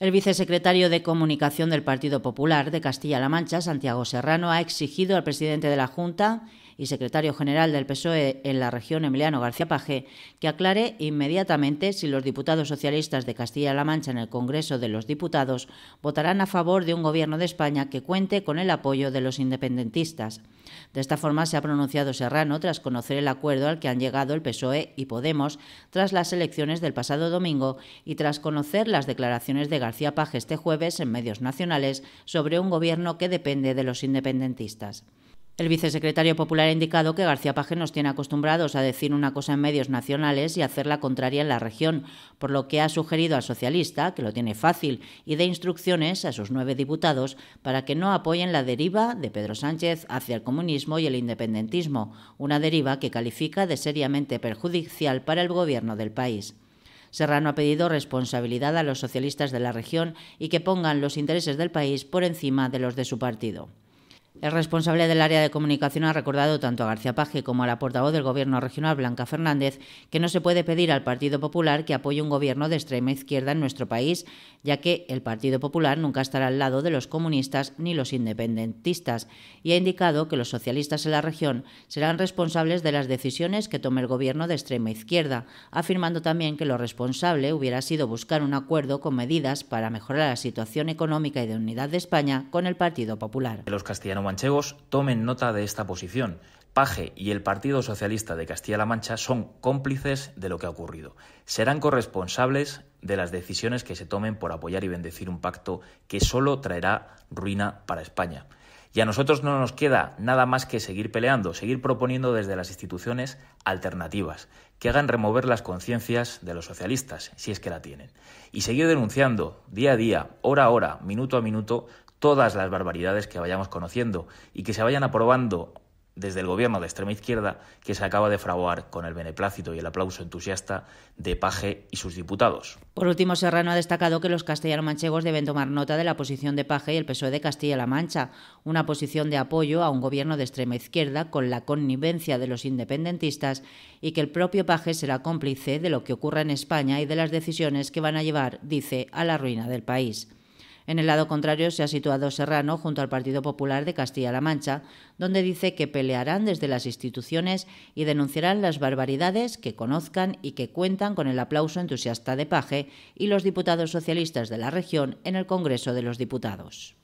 El vicesecretario de Comunicación del Partido Popular de Castilla-La Mancha, Santiago Serrano, ha exigido al presidente de la Junta y secretario general del PSOE en la región, Emiliano García Paje, que aclare inmediatamente si los diputados socialistas de Castilla-La Mancha en el Congreso de los Diputados votarán a favor de un gobierno de España que cuente con el apoyo de los independentistas. De esta forma se ha pronunciado Serrano tras conocer el acuerdo al que han llegado el PSOE y Podemos tras las elecciones del pasado domingo y tras conocer las declaraciones de García Paje este jueves en medios nacionales sobre un gobierno que depende de los independentistas. El vicesecretario popular ha indicado que García Paje nos tiene acostumbrados a decir una cosa en medios nacionales y hacer la contraria en la región, por lo que ha sugerido al socialista, que lo tiene fácil, y de instrucciones a sus nueve diputados para que no apoyen la deriva de Pedro Sánchez hacia el comunismo y el independentismo, una deriva que califica de seriamente perjudicial para el gobierno del país. Serrano ha pedido responsabilidad a los socialistas de la región y que pongan los intereses del país por encima de los de su partido. El responsable del área de comunicación ha recordado tanto a García Paje como a la portavoz del Gobierno regional, Blanca Fernández, que no se puede pedir al Partido Popular que apoye un gobierno de extrema izquierda en nuestro país, ya que el Partido Popular nunca estará al lado de los comunistas ni los independentistas, y ha indicado que los socialistas en la región serán responsables de las decisiones que tome el gobierno de extrema izquierda, afirmando también que lo responsable hubiera sido buscar un acuerdo con medidas para mejorar la situación económica y de unidad de España con el Partido Popular. Los manchegos tomen nota de esta posición. Paje y el Partido Socialista de Castilla-La Mancha son cómplices de lo que ha ocurrido. Serán corresponsables de las decisiones que se tomen por apoyar y bendecir un pacto que solo traerá ruina para España. Y a nosotros no nos queda nada más que seguir peleando, seguir proponiendo desde las instituciones alternativas que hagan remover las conciencias de los socialistas, si es que la tienen, y seguir denunciando día a día, hora a hora, minuto a minuto, todas las barbaridades que vayamos conociendo y que se vayan aprobando desde el gobierno de extrema izquierda que se acaba de fraguar con el beneplácito y el aplauso entusiasta de Paje y sus diputados. Por último, Serrano ha destacado que los castellano-manchegos deben tomar nota de la posición de Paje y el PSOE de Castilla-La Mancha, una posición de apoyo a un gobierno de extrema izquierda con la connivencia de los independentistas y que el propio Paje será cómplice de lo que ocurra en España y de las decisiones que van a llevar, dice, a la ruina del país. En el lado contrario se ha situado Serrano junto al Partido Popular de Castilla-La Mancha, donde dice que pelearán desde las instituciones y denunciarán las barbaridades que conozcan y que cuentan con el aplauso entusiasta de Paje y los diputados socialistas de la región en el Congreso de los Diputados.